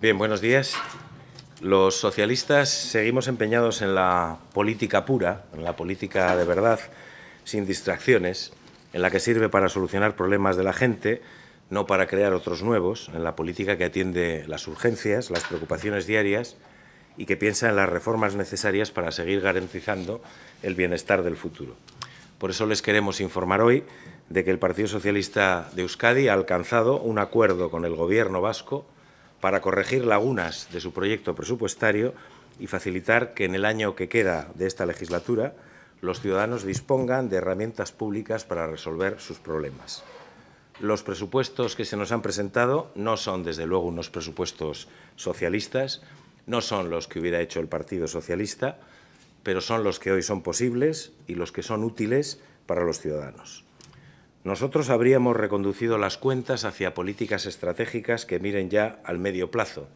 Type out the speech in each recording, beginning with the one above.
Bien, buenos días. Los socialistas seguimos empeñados en la política pura, en la política de verdad, sin distracciones, en la que sirve para solucionar problemas de la gente, no para crear otros nuevos, en la política que atiende las urgencias, las preocupaciones diarias y que piensa en las reformas necesarias para seguir garantizando el bienestar del futuro. Por eso les queremos informar hoy de que el Partido Socialista de Euskadi ha alcanzado un acuerdo con el Gobierno vasco para corregir lagunas de su proyecto presupuestario y facilitar que en el año que queda de esta legislatura los ciudadanos dispongan de herramientas públicas para resolver sus problemas. Los presupuestos que se nos han presentado no son, desde luego, unos presupuestos socialistas, no son los que hubiera hecho el Partido Socialista, pero son los que hoy son posibles y los que son útiles para los ciudadanos. Nosotros habríamos reconducido las cuentas hacia políticas estratégicas que miren ya al medio plazo,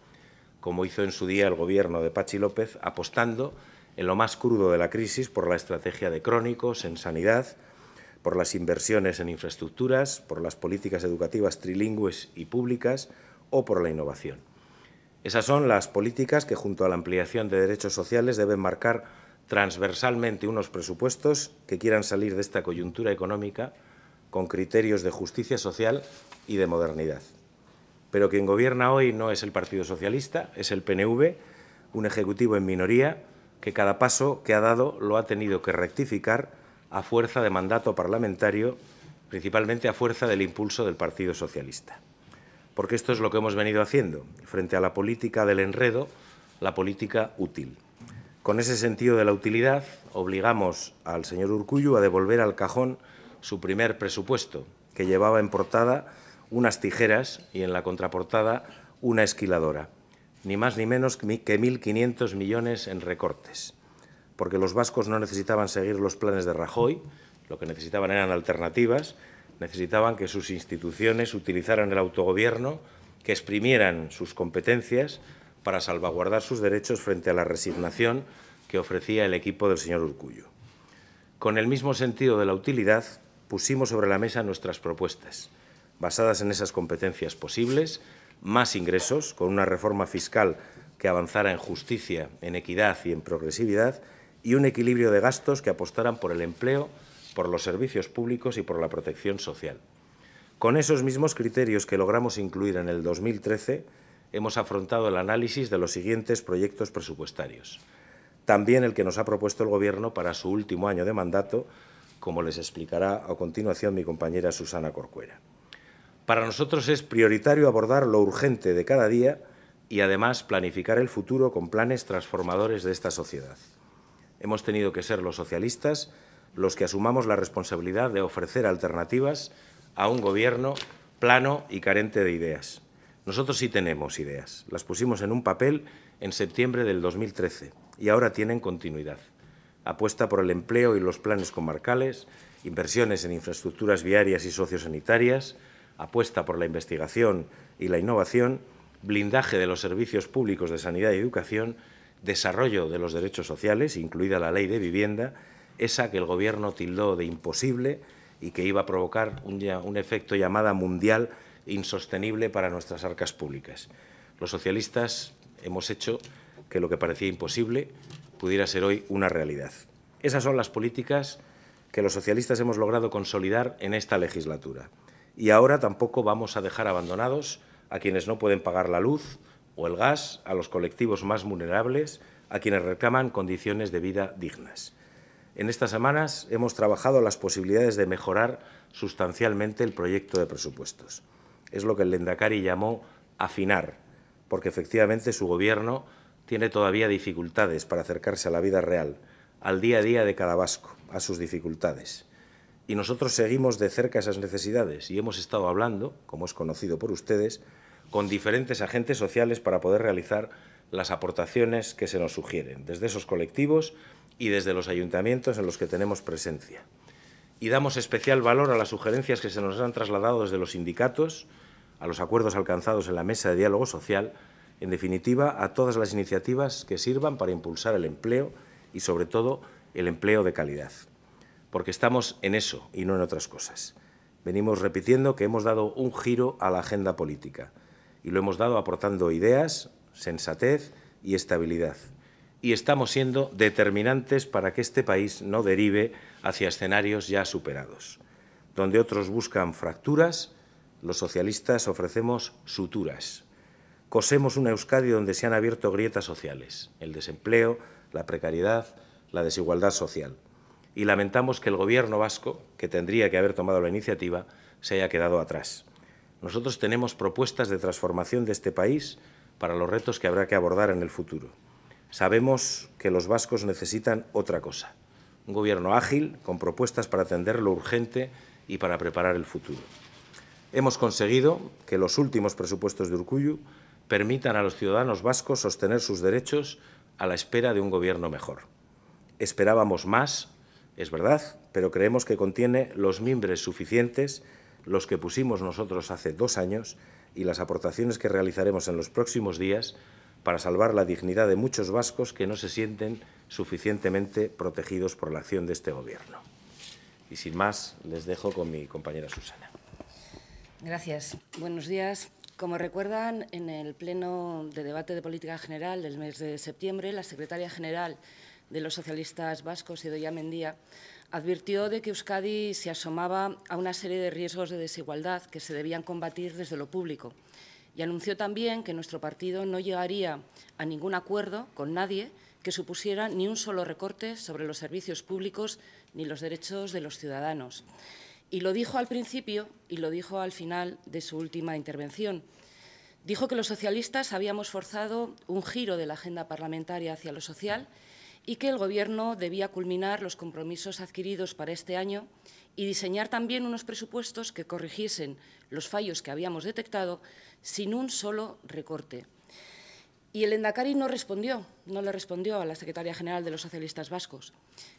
como hizo en su día el gobierno de Pachi López, apostando en lo más crudo de la crisis por la estrategia de crónicos en sanidad, por las inversiones en infraestructuras, por las políticas educativas trilingües y públicas o por la innovación. Esas son las políticas que, junto a la ampliación de derechos sociales, deben marcar transversalmente unos presupuestos que quieran salir de esta coyuntura económica con criterios de justicia social y de modernidad. Pero quien gobierna hoy no es el Partido Socialista, es el PNV, un ejecutivo en minoría que cada paso que ha dado lo ha tenido que rectificar a fuerza de mandato parlamentario, principalmente a fuerza del impulso del Partido Socialista. Porque esto es lo que hemos venido haciendo, frente a la política del enredo, la política útil. Con ese sentido de la utilidad, obligamos al señor Urcullu a devolver al cajón su primer presupuesto, que llevaba en portada unas tijeras y en la contraportada una esquiladora, ni más ni menos que 1.500 millones en recortes, porque los vascos no necesitaban seguir los planes de Rajoy, lo que necesitaban eran alternativas, necesitaban que sus instituciones utilizaran el autogobierno, que exprimieran sus competencias para salvaguardar sus derechos frente a la resignación que ofrecía el equipo del señor Urcullo. Con el mismo sentido de la utilidad, pusimos sobre la mesa nuestras propuestas, basadas en esas competencias posibles, más ingresos, con una reforma fiscal que avanzara en justicia, en equidad y en progresividad, y un equilibrio de gastos que apostaran por el empleo, por los servicios públicos y por la protección social. Con esos mismos criterios que logramos incluir en el 2013, hemos afrontado el análisis de los siguientes proyectos presupuestarios. También el que nos ha propuesto el Gobierno para su último año de mandato, como les explicará a continuación mi compañera Susana Corcuera. Para nosotros es prioritario abordar lo urgente de cada día y además planificar el futuro con planes transformadores de esta sociedad. Hemos tenido que ser los socialistas los que asumamos la responsabilidad de ofrecer alternativas a un gobierno plano y carente de ideas. Nosotros sí tenemos ideas. Las pusimos en un papel en septiembre del 2013 y ahora tienen continuidad apuesta por el empleo y los planes comarcales, inversiones en infraestructuras viarias y sociosanitarias, apuesta por la investigación y la innovación, blindaje de los servicios públicos de sanidad y educación, desarrollo de los derechos sociales, incluida la ley de vivienda, esa que el Gobierno tildó de imposible y que iba a provocar un, un efecto llamada mundial insostenible para nuestras arcas públicas. Los socialistas hemos hecho que lo que parecía imposible pudiera ser hoy una realidad. Esas son las políticas que los socialistas hemos logrado consolidar en esta legislatura. Y ahora tampoco vamos a dejar abandonados a quienes no pueden pagar la luz o el gas, a los colectivos más vulnerables, a quienes reclaman condiciones de vida dignas. En estas semanas hemos trabajado las posibilidades de mejorar sustancialmente el proyecto de presupuestos. Es lo que el Lendakari llamó afinar, porque efectivamente su gobierno tiene todavía dificultades para acercarse a la vida real, al día a día de cada vasco, a sus dificultades. Y nosotros seguimos de cerca esas necesidades y hemos estado hablando, como es conocido por ustedes, con diferentes agentes sociales para poder realizar las aportaciones que se nos sugieren, desde esos colectivos y desde los ayuntamientos en los que tenemos presencia. Y damos especial valor a las sugerencias que se nos han trasladado desde los sindicatos, a los acuerdos alcanzados en la mesa de diálogo social en definitiva, a todas las iniciativas que sirvan para impulsar el empleo y, sobre todo, el empleo de calidad. Porque estamos en eso y no en otras cosas. Venimos repitiendo que hemos dado un giro a la agenda política y lo hemos dado aportando ideas, sensatez y estabilidad. Y estamos siendo determinantes para que este país no derive hacia escenarios ya superados. Donde otros buscan fracturas, los socialistas ofrecemos suturas cosemos un Euskadi donde se han abierto grietas sociales, el desempleo, la precariedad, la desigualdad social. Y lamentamos que el Gobierno vasco, que tendría que haber tomado la iniciativa, se haya quedado atrás. Nosotros tenemos propuestas de transformación de este país para los retos que habrá que abordar en el futuro. Sabemos que los vascos necesitan otra cosa, un gobierno ágil, con propuestas para atender lo urgente y para preparar el futuro. Hemos conseguido que los últimos presupuestos de Urcuyu permitan a los ciudadanos vascos sostener sus derechos a la espera de un gobierno mejor. Esperábamos más, es verdad, pero creemos que contiene los mimbres suficientes, los que pusimos nosotros hace dos años y las aportaciones que realizaremos en los próximos días para salvar la dignidad de muchos vascos que no se sienten suficientemente protegidos por la acción de este Gobierno. Y sin más, les dejo con mi compañera Susana. Gracias. Buenos días. Como recuerdan, en el pleno de debate de política general del mes de septiembre, la secretaria general de los socialistas vascos, Edoya Mendía, advirtió de que Euskadi se asomaba a una serie de riesgos de desigualdad que se debían combatir desde lo público y anunció también que nuestro partido no llegaría a ningún acuerdo con nadie que supusiera ni un solo recorte sobre los servicios públicos ni los derechos de los ciudadanos. Y lo dijo al principio y lo dijo al final de su última intervención. Dijo que los socialistas habíamos forzado un giro de la agenda parlamentaria hacia lo social y que el Gobierno debía culminar los compromisos adquiridos para este año y diseñar también unos presupuestos que corrigiesen los fallos que habíamos detectado sin un solo recorte. Y el Endacari no respondió, no le respondió a la secretaria general de los socialistas vascos.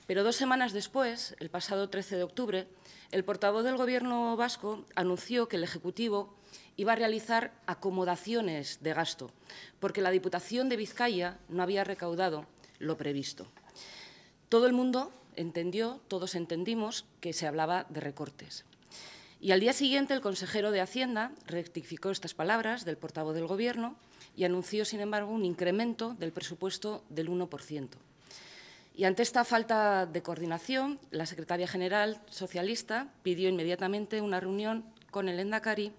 Pero dos semanas después, el pasado 13 de octubre, el portavoz del Gobierno vasco anunció que el Ejecutivo iba a realizar acomodaciones de gasto, porque la Diputación de Vizcaya no había recaudado lo previsto. Todo el mundo entendió, todos entendimos que se hablaba de recortes. Y al día siguiente el consejero de Hacienda rectificó estas palabras del portavoz del Gobierno y anunció, sin embargo, un incremento del presupuesto del 1%. Y ante esta falta de coordinación, la secretaria general socialista pidió inmediatamente una reunión con el Endacari,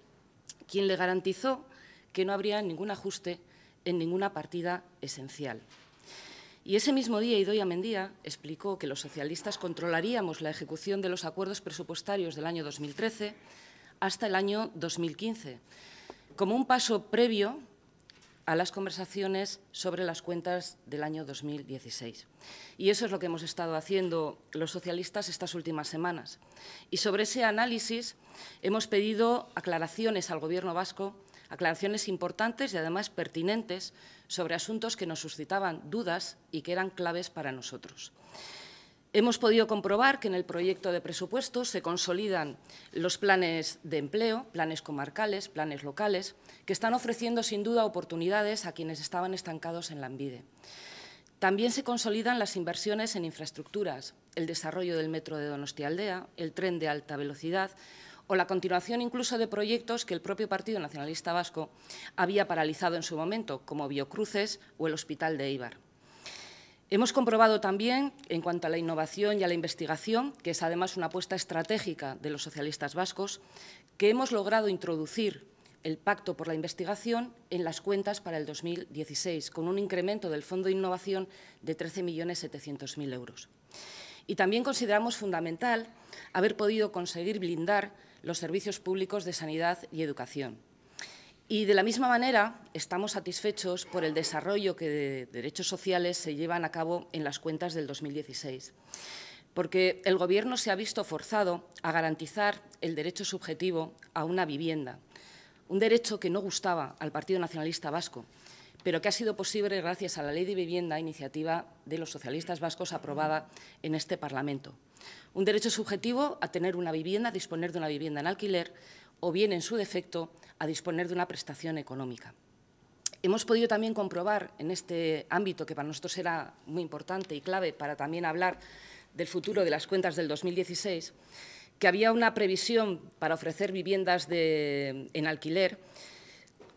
quien le garantizó que no habría ningún ajuste en ninguna partida esencial. Y ese mismo día, Idoia Mendía explicó que los socialistas controlaríamos la ejecución de los acuerdos presupuestarios del año 2013 hasta el año 2015, como un paso previo a las conversaciones sobre las cuentas del año 2016. Y eso es lo que hemos estado haciendo los socialistas estas últimas semanas. Y sobre ese análisis hemos pedido aclaraciones al Gobierno vasco, aclaraciones importantes y además pertinentes sobre asuntos que nos suscitaban dudas y que eran claves para nosotros. Hemos podido comprobar que en el proyecto de presupuestos se consolidan los planes de empleo, planes comarcales, planes locales, que están ofreciendo sin duda oportunidades a quienes estaban estancados en la También se consolidan las inversiones en infraestructuras, el desarrollo del metro de Donostialdea, el tren de alta velocidad o la continuación incluso de proyectos que el propio Partido Nacionalista Vasco había paralizado en su momento, como Biocruces o el Hospital de Ibar. Hemos comprobado también, en cuanto a la innovación y a la investigación, que es además una apuesta estratégica de los socialistas vascos, que hemos logrado introducir el Pacto por la Investigación en las cuentas para el 2016, con un incremento del Fondo de Innovación de 13.700.000 euros. Y también consideramos fundamental haber podido conseguir blindar los servicios públicos de sanidad y educación. Y de la misma manera, estamos satisfechos por el desarrollo que de derechos sociales se llevan a cabo en las cuentas del 2016, porque el Gobierno se ha visto forzado a garantizar el derecho subjetivo a una vivienda, un derecho que no gustaba al Partido Nacionalista Vasco, pero que ha sido posible gracias a la Ley de Vivienda, iniciativa de los socialistas vascos aprobada en este Parlamento. Un derecho subjetivo a tener una vivienda, a disponer de una vivienda en alquiler, o bien, en su defecto, a disponer de una prestación económica. Hemos podido también comprobar en este ámbito, que para nosotros era muy importante y clave para también hablar del futuro de las cuentas del 2016, que había una previsión para ofrecer viviendas en alquiler,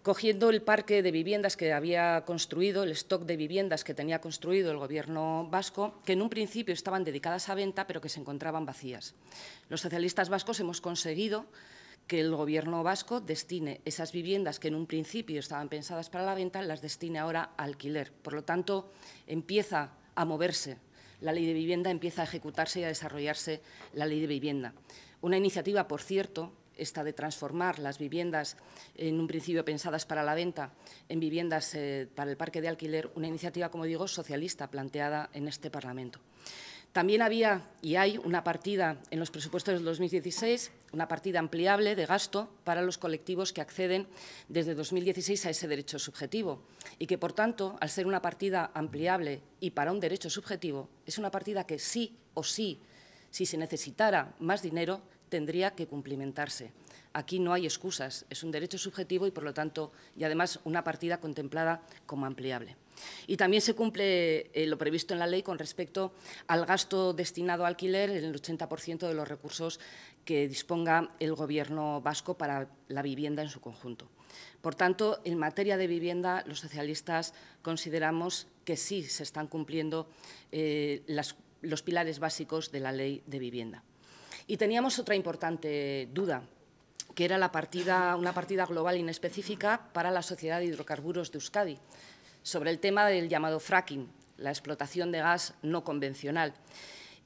cogiendo el parque de viviendas que había construido, el stock de viviendas que tenía construido el Gobierno vasco, que en un principio estaban dedicadas a venta, pero que se encontraban vacías. Los socialistas vascos hemos conseguido que el Gobierno vasco destine esas viviendas que en un principio estaban pensadas para la venta, las destine ahora alquiler. Por lo tanto, empieza a moverse la ley de vivienda, empieza a ejecutarse y a desarrollarse la ley de vivienda. Una iniciativa, por cierto, esta de transformar las viviendas en un principio pensadas para la venta en viviendas eh, para el parque de alquiler, una iniciativa, como digo, socialista planteada en este Parlamento. También había y hay una partida en los presupuestos del 2016, una partida ampliable de gasto para los colectivos que acceden desde 2016 a ese derecho subjetivo y que, por tanto, al ser una partida ampliable y para un derecho subjetivo, es una partida que sí o sí, si se necesitara más dinero, tendría que cumplimentarse. Aquí no hay excusas, es un derecho subjetivo y, por lo tanto, y además una partida contemplada como ampliable. Y también se cumple eh, lo previsto en la ley con respecto al gasto destinado al alquiler en el 80% de los recursos que disponga el Gobierno vasco para la vivienda en su conjunto. Por tanto, en materia de vivienda, los socialistas consideramos que sí se están cumpliendo eh, los pilares básicos de la ley de vivienda. Y teníamos otra importante duda, que era una partida global inespecífica para la Sociedad de Hidrocarburos de Euskadi, sobre el tema del llamado fracking, la explotación de gas no convencional.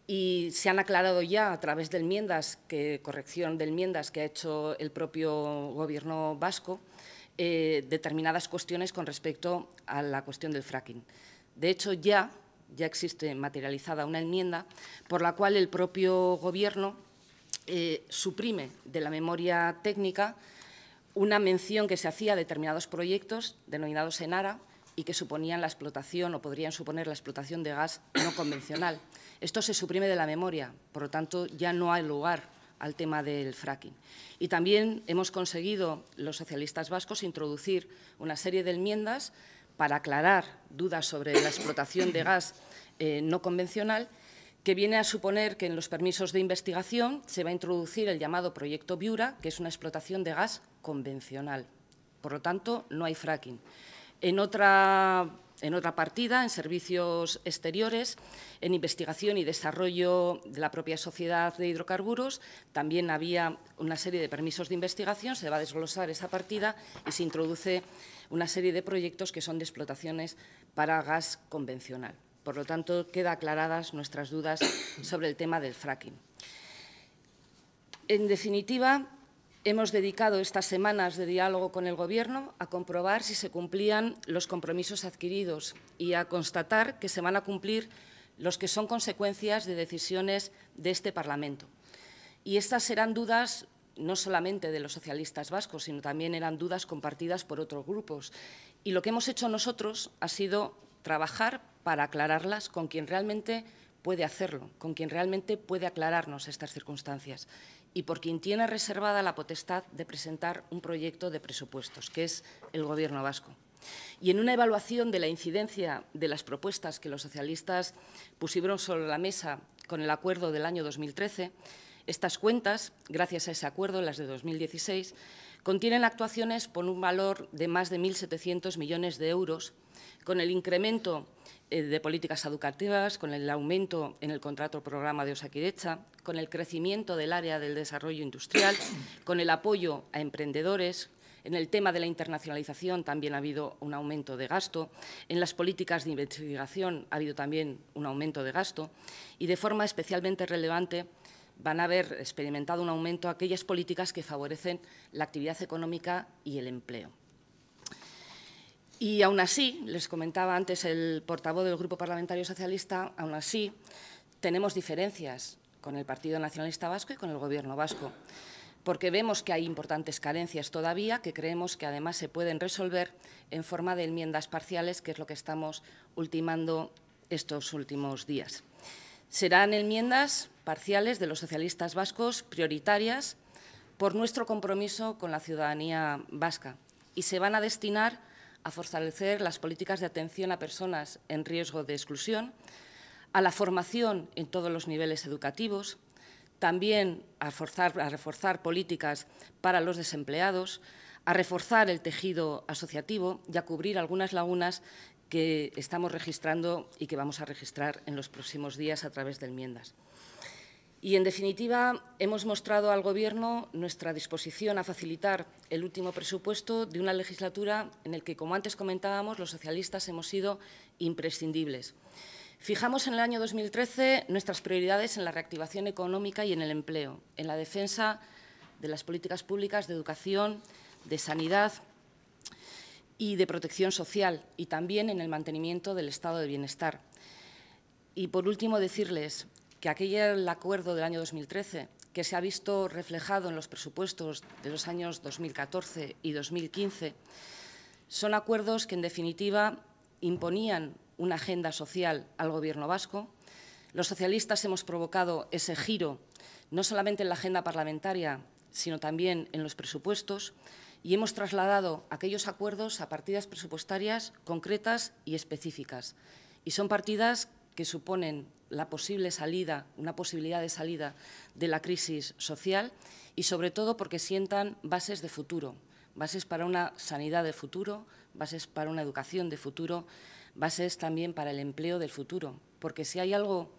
Y se han aclarado ya a través de enmiendas, que, corrección de enmiendas que ha hecho el propio Gobierno vasco, eh, determinadas cuestiones con respecto a la cuestión del fracking. De hecho, ya, ya existe materializada una enmienda por la cual el propio Gobierno eh, suprime de la memoria técnica una mención que se hacía a determinados proyectos denominados ENARA, y que suponían la explotación o podrían suponer la explotación de gas no convencional. Esto se suprime de la memoria, por lo tanto ya no hay lugar al tema del fracking. Y también hemos conseguido los socialistas vascos introducir una serie de enmiendas para aclarar dudas sobre la explotación de gas eh, no convencional que viene a suponer que en los permisos de investigación se va a introducir el llamado proyecto Biura, que es una explotación de gas convencional. Por lo tanto, no hay fracking en otra, en otra partida, en servicios exteriores, en investigación y desarrollo de la propia sociedad de hidrocarburos, también había una serie de permisos de investigación, se va a desglosar esa partida y se introduce una serie de proyectos que son de explotaciones para gas convencional. Por lo tanto, quedan aclaradas nuestras dudas sobre el tema del fracking. En definitiva, Hemos dedicado estas semanas de diálogo con el Gobierno a comprobar si se cumplían los compromisos adquiridos y a constatar que se van a cumplir los que son consecuencias de decisiones de este Parlamento. Y estas eran dudas no solamente de los socialistas vascos, sino también eran dudas compartidas por otros grupos. Y lo que hemos hecho nosotros ha sido trabajar para aclararlas con quien realmente puede hacerlo, con quien realmente puede aclararnos estas circunstancias y por quien tiene reservada la potestad de presentar un proyecto de presupuestos, que es el Gobierno vasco. Y en una evaluación de la incidencia de las propuestas que los socialistas pusieron sobre la mesa con el acuerdo del año 2013, estas cuentas, gracias a ese acuerdo, las de 2016, contienen actuaciones por un valor de más de 1.700 millones de euros, con el incremento eh, de políticas educativas, con el aumento en el contrato programa de Osaquirecha, con el crecimiento del área del desarrollo industrial, con el apoyo a emprendedores, en el tema de la internacionalización también ha habido un aumento de gasto. En las políticas de investigación ha habido también un aumento de gasto. Y de forma especialmente relevante van a haber experimentado un aumento aquellas políticas que favorecen la actividad económica y el empleo. Y aún así, les comentaba antes el portavoz del Grupo Parlamentario Socialista, aún así tenemos diferencias con el Partido Nacionalista Vasco y con el Gobierno Vasco, porque vemos que hay importantes carencias todavía que creemos que además se pueden resolver en forma de enmiendas parciales, que es lo que estamos ultimando estos últimos días. Serán enmiendas parciales de los socialistas vascos prioritarias por nuestro compromiso con la ciudadanía vasca y se van a destinar a fortalecer las políticas de atención a personas en riesgo de exclusión, a la formación en todos los niveles educativos, también a, reforzar políticas para los desempleados, a reforzar el tejido asociativo y a cubrir algunas lagunas que estamos registrando y que vamos a registrar en los próximos días a través de enmiendas. Y, en definitiva, hemos mostrado al Gobierno nuestra disposición a facilitar el último presupuesto de una legislatura en el que, como antes comentábamos, los socialistas hemos sido imprescindibles. Fijamos en el año 2013 nuestras prioridades en la reactivación económica y en el empleo, en la defensa de las políticas públicas de educación, de sanidad y de protección social y también en el mantenimiento del estado de bienestar. Y por último decirles, que aquel acuerdo del año 2013, que se ha visto reflejado en los presupuestos de los años 2014 y 2015, son acuerdos que, en definitiva, imponían una agenda social al Gobierno vasco. Los socialistas hemos provocado ese giro, no solamente en la agenda parlamentaria, sino también en los presupuestos, y hemos trasladado aquellos acuerdos a partidas presupuestarias concretas y específicas. Y son partidas que suponen la posible salida, una posibilidad de salida de la crisis social y sobre todo porque sientan bases de futuro, bases para una sanidad de futuro, bases para una educación de futuro, bases también para el empleo del futuro. Porque si hay algo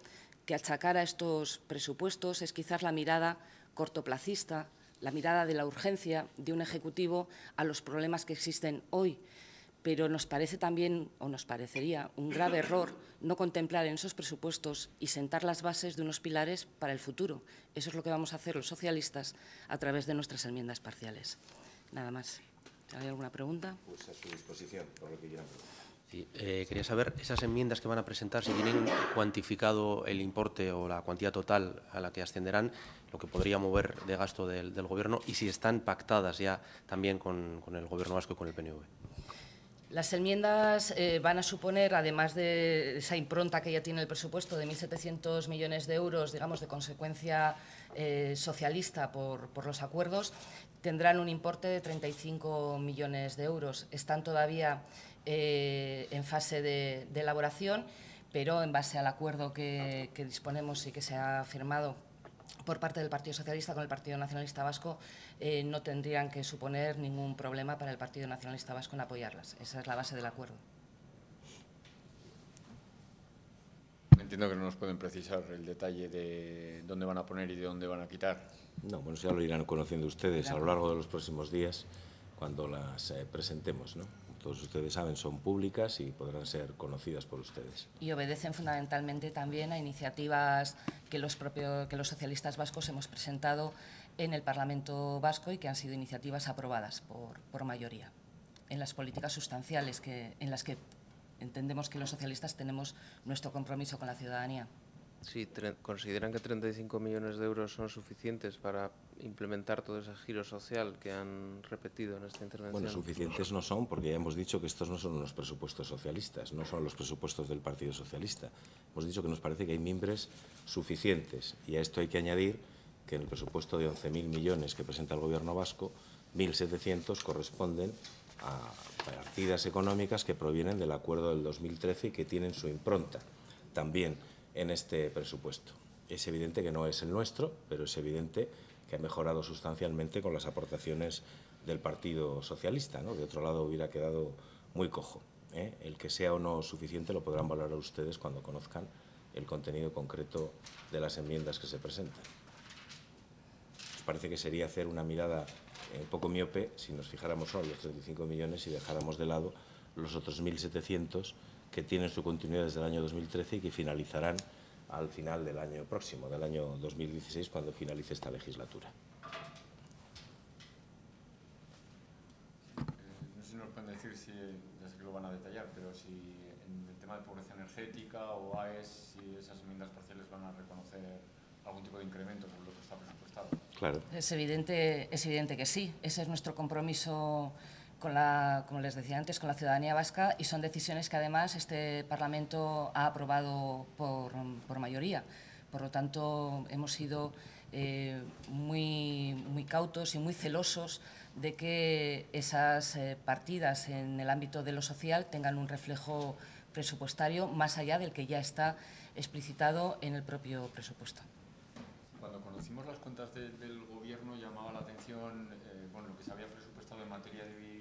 que achacar a estos presupuestos es quizás la mirada cortoplacista, la mirada de la urgencia de un Ejecutivo a los problemas que existen hoy, pero nos parece también, o nos parecería, un grave error no contemplar en esos presupuestos y sentar las bases de unos pilares para el futuro. Eso es lo que vamos a hacer los socialistas a través de nuestras enmiendas parciales. Nada más. ¿Hay alguna pregunta? Pues a su disposición, por lo que eh, quería saber, esas enmiendas que van a presentar, si tienen cuantificado el importe o la cuantía total a la que ascenderán, lo que podría mover de gasto del, Gobierno y si están pactadas ya también con, con el Gobierno vasco y con el PNV. Las enmiendas eh, van a suponer, además de esa impronta que ya tiene el presupuesto de 1.700 millones de euros, digamos, de consecuencia eh, socialista por, los acuerdos, tendrán un importe de 35 millones de euros. Están todavía eh, en fase de, elaboración, pero en base al acuerdo que disponemos y que se ha firmado por parte del Partido Socialista con el Partido Nacionalista Vasco eh, no tendrían que suponer ningún problema para el Partido Nacionalista Vasco en apoyarlas. Esa es la base del acuerdo. Entiendo que no nos pueden precisar el detalle de dónde van a poner y de dónde van a quitar. No, bueno, ya lo irán conociendo ustedes a lo largo de los próximos días cuando las eh, presentemos, ¿no? todos ustedes saben, son públicas y podrán ser conocidas por ustedes. Y obedecen fundamentalmente también a iniciativas que los, propios, que los socialistas vascos hemos presentado en el Parlamento vasco y que han sido iniciativas aprobadas por, mayoría en las políticas sustanciales que, en las que entendemos que los socialistas tenemos nuestro compromiso con la ciudadanía. Sí, ¿consideran que 35 millones de euros son suficientes para implementar todo ese giro social que han repetido en esta intervención? Bueno, suficientes no son, porque ya hemos dicho que estos no son los presupuestos socialistas, no son los presupuestos del Partido Socialista. Hemos dicho que nos parece que hay mimbres suficientes y a esto hay que añadir que en el presupuesto de 11.000 millones que presenta el Gobierno vasco, 1.700 corresponden a partidas económicas que provienen del acuerdo del 2013 y que tienen su impronta también en este presupuesto. Es evidente que no es el nuestro, pero es evidente que ha mejorado sustancialmente con las aportaciones del Partido Socialista. ¿no? De otro lado hubiera quedado muy cojo. ¿eh? El que sea o no suficiente lo podrán valorar ustedes cuando conozcan el contenido concreto de las enmiendas que se presentan. parece que sería hacer una mirada eh, un poco miope si nos fijáramos solo los 35 millones y dejáramos de lado los otros 1.700 que tienen su continuidad desde el año 2013 y que finalizarán al final del año próximo, del año 2016, cuando finalice esta legislatura. Eh, no sé si nos pueden decir si, ya sé que lo van a detallar, pero si en el tema de pobreza energética o AES, si esas enmiendas parciales van a reconocer algún tipo de incremento sobre lo que está presupuestado. Claro. Es evidente, es evidente que sí. Ese es nuestro compromiso con la, como les decía antes, con la ciudadanía vasca y son decisiones que además este Parlamento ha aprobado por, por mayoría. Por lo tanto, hemos sido eh, muy, muy cautos y muy celosos de que esas eh, partidas en el ámbito de lo social tengan un reflejo presupuestario más allá del que ya está explicitado en el propio presupuesto. Cuando conocimos las cuentas del Gobierno llamaba la atención eh, bueno, lo que se había presupuestado en materia de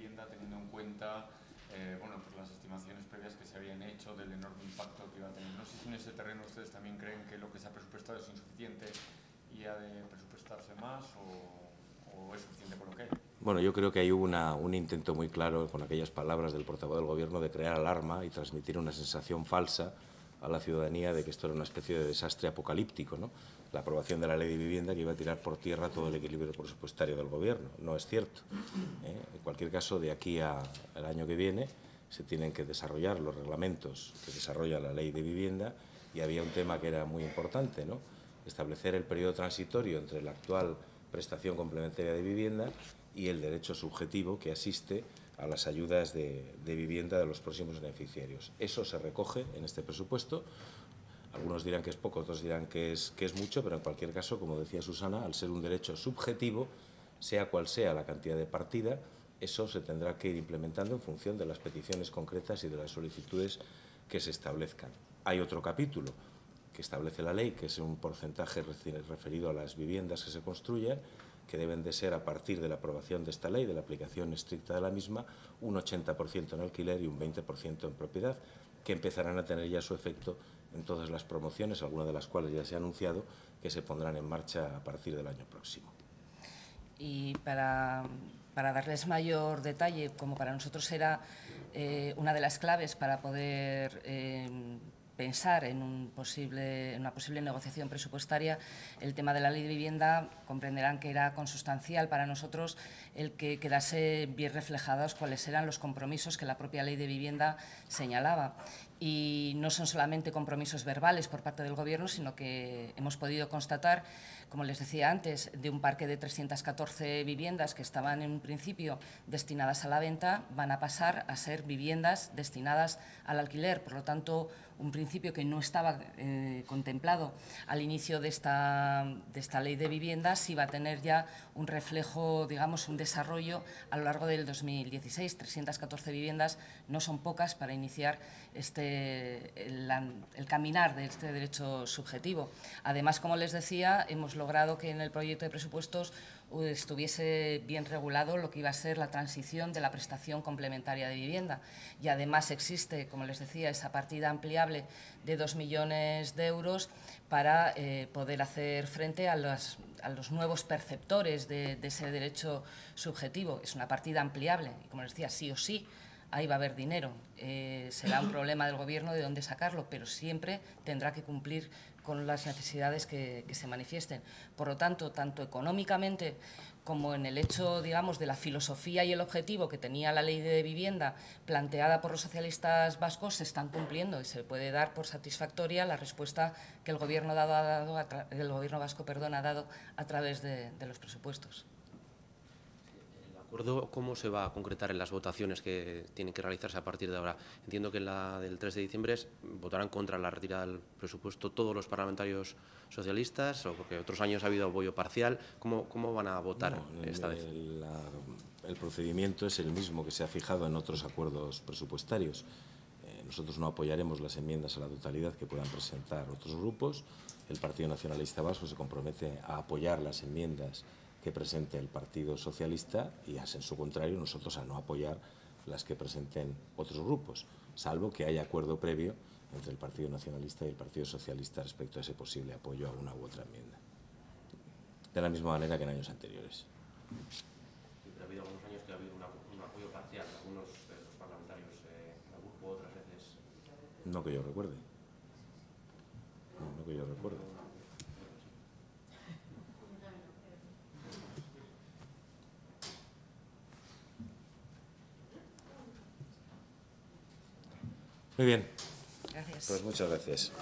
en cuenta eh, bueno, por pues las estimaciones previas que se habían hecho del enorme impacto que iba a tener. No sé si en ese terreno ustedes también creen que lo que se ha presupuestado es insuficiente y ha de presupuestarse más o, es suficiente por lo que hay. Bueno, yo creo que hay una, un intento muy claro con aquellas palabras del portavoz del Gobierno de crear alarma y transmitir una sensación falsa a la ciudadanía de que esto era una especie de desastre apocalíptico, ¿no? la aprobación de la ley de vivienda que iba a tirar por tierra todo el equilibrio presupuestario del Gobierno. No es cierto. ¿eh? En cualquier caso, de aquí al año que viene se tienen que desarrollar los reglamentos que desarrolla la ley de vivienda y había un tema que era muy importante, ¿no? establecer el periodo transitorio entre la actual prestación complementaria de vivienda y el derecho subjetivo que asiste a las ayudas de, vivienda de los próximos beneficiarios. Eso se recoge en este presupuesto, algunos dirán que es poco, otros dirán que es, que es mucho, pero en cualquier caso, como decía Susana, al ser un derecho subjetivo, sea cual sea la cantidad de partida, eso se tendrá que ir implementando en función de las peticiones concretas y de las solicitudes que se establezcan. Hay otro capítulo que establece la ley, que es un porcentaje referido a las viviendas que se construyan, que deben de ser a partir de la aprobación de esta ley, de la aplicación estricta de la misma, un 80% en alquiler y un 20% en propiedad, que empezarán a tener ya su efecto en todas las promociones, algunas de las cuales ya se ha anunciado, que se pondrán en marcha a partir del año próximo. Y para, darles mayor detalle, como para nosotros era eh, una de las claves para poder eh, pensar en, una posible negociación presupuestaria, el tema de la ley de vivienda comprenderán que era consustancial para nosotros el que quedase bien reflejados cuáles eran los compromisos que la propia ley de vivienda señalaba. Y no son solamente compromisos verbales por parte del Gobierno, sino que hemos podido constatar como les decía antes, de un parque de 314 viviendas que estaban en un principio destinadas a la venta, van a pasar a ser viviendas destinadas al alquiler. Por lo tanto, un principio que no estaba eh, contemplado al inicio de esta, de esta ley de viviendas, iba va a tener ya un reflejo, digamos, un desarrollo a lo largo del 2016. 314 viviendas no son pocas para iniciar este, el, el caminar de este derecho subjetivo. Además, como les decía, hemos logrado logrado que en el proyecto de presupuestos uh, estuviese bien regulado lo que iba a ser la transición de la prestación complementaria de vivienda. Y además existe, como les decía, esa partida ampliable de 2 millones de euros para eh, poder hacer frente a los, nuevos perceptores de, de ese derecho subjetivo. Es una partida ampliable y, como les decía, sí o sí ahí va a haber dinero. Eh, será un problema del gobierno de dónde sacarlo, pero siempre tendrá que cumplir con las necesidades que, se manifiesten. Por lo tanto, tanto económicamente como en el hecho, digamos, de la filosofía y el objetivo que tenía la ley de vivienda planteada por los socialistas vascos, se están cumpliendo y se puede dar por satisfactoria la respuesta que el gobierno, dado, ha dado, el gobierno vasco ha dado a través de los presupuestos cómo se va a concretar en las votaciones que tienen que realizarse a partir de ahora? Entiendo que en la del 3 de diciembre votarán contra la retirada del presupuesto todos los parlamentarios socialistas, o porque otros años ha habido apoyo parcial. ¿Cómo, cómo van a votar esta vez? el procedimiento es el mismo que se ha fijado en otros acuerdos presupuestarios. Eh, nosotros no apoyaremos las enmiendas a la totalidad que puedan presentar otros grupos. El Partido Nacionalista Vasco se compromete a apoyar las enmiendas que presente el Partido Socialista y, hacen su contrario, nosotros a no apoyar las que presenten otros grupos, salvo que haya acuerdo previo entre el Partido Nacionalista y el Partido Socialista respecto a ese posible apoyo a una u otra enmienda. De la misma manera que en años anteriores. ha habido algunos años que ha habido un apoyo parcial algunos de eh, los parlamentarios eh, en grupo, otras veces. No que yo recuerde. no que yo recuerde. Muy bien. Pues muchas gracias.